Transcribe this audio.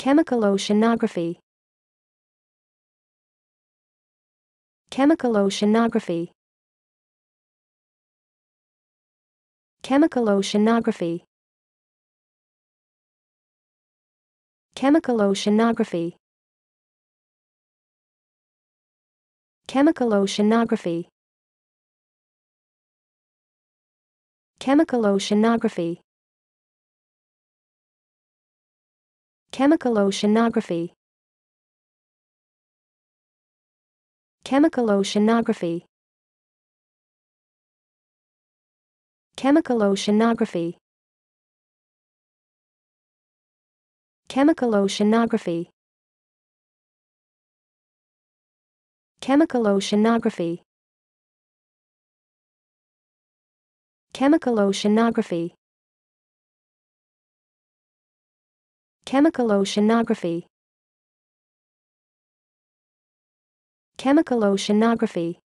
Chemical oceanography Chemical oceanography Chemical oceanography Chemical oceanography Chemical oceanography Chemical oceanography Chemical oceanography Chemical oceanography Chemical oceanography Chemical oceanography Chemical oceanography Chemical oceanography Chemical oceanography Chemical oceanography